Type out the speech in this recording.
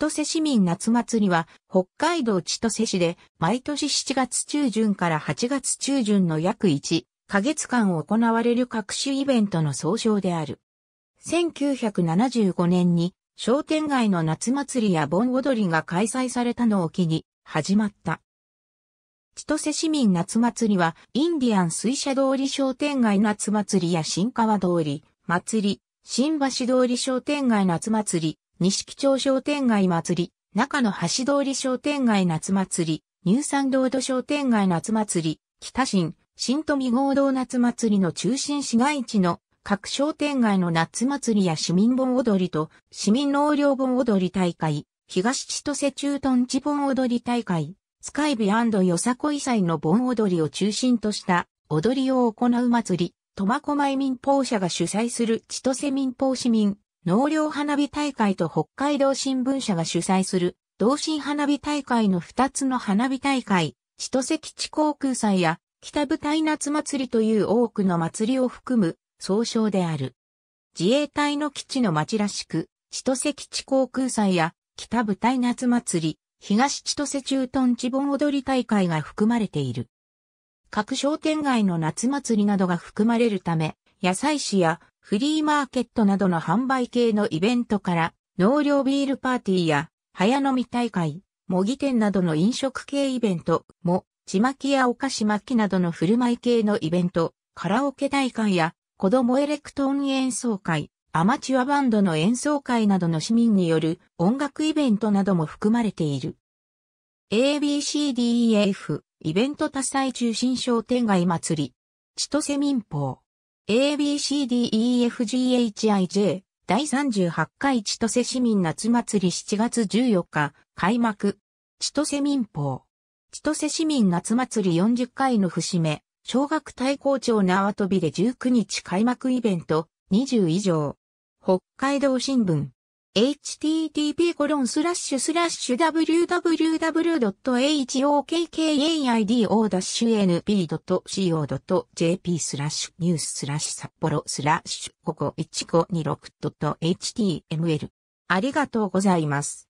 千歳市民夏祭りは、北海道千歳市で、毎年7月中旬から8月中旬の約1ヶ月間行われる各種イベントの総称である。1975年に、商店街の夏祭りや盆踊りが開催されたのを機に、始まった。千歳市民夏祭りは、インディアン水車通り商店街夏祭りや新川通り、祭り、新橋通り商店街夏祭り、西木町商店街祭り、中野橋通り商店街夏祭り、乳酸道サ商店街夏祭り、北新、新富合同夏祭りの中心市街地の各商店街の夏祭りや市民盆踊りと市民農業盆踊り大会、東千歳駐屯地盆踊り大会、スカイビよさこい祭の盆踊りを中心とした踊りを行う祭り、苫小牧民放社が主催する千歳民放市民納涼花火大会と北海道新聞社が主催する、同心花火大会の2つの花火大会、千歳基地航空祭や、北部隊夏祭りという多くの祭りを含む、総称である。自衛隊の基地の町らしく、千歳基地航空祭や、北部隊夏祭り、東千歳駐屯地盆踊り大会が含まれている。各商店街の夏祭りなどが含まれるため、野菜市やフリーマーケットなどの販売系のイベントから、農業ビールパーティーや、早飲み大会、模擬店などの飲食系イベントも、ちまきやお菓子巻きなどの振る舞い系のイベント、カラオケ大会や、子供エレクトーン演奏会、アマチュアバンドの演奏会などの市民による音楽イベントなども含まれている。ABCDEF イベント多彩中心商店街祭り千歳民放。ABCDEFGHIJ 第38回千歳市民夏祭り7月14日開幕千歳民法千歳市民夏祭り40回の節目小学対校長縄跳びで19日開幕イベント20以上北海道新聞 http://www.hokkaido-np.co.jp スラッシュニューススラッシュ札幌スラッシュ55156 html ありがとうございます。